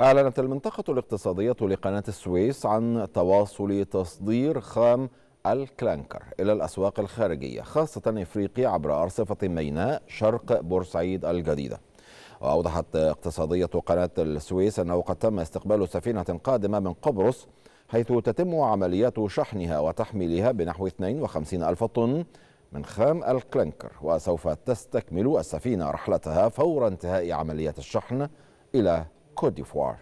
أعلنت المنطقة الاقتصادية لقناة السويس عن تواصل تصدير خام الكلانكر إلى الأسواق الخارجية خاصة إفريقيا عبر أرصفة ميناء شرق بورسعيد الجديدة وأوضحت اقتصادية قناة السويس أنه قد تم استقبال سفينة قادمة من قبرص حيث تتم عمليات شحنها وتحميلها بنحو 52 ألف طن من خام الكلنكر وسوف تستكمل السفينة رحلتها فور انتهاء عملية الشحن إلى Cote d'Ivoire.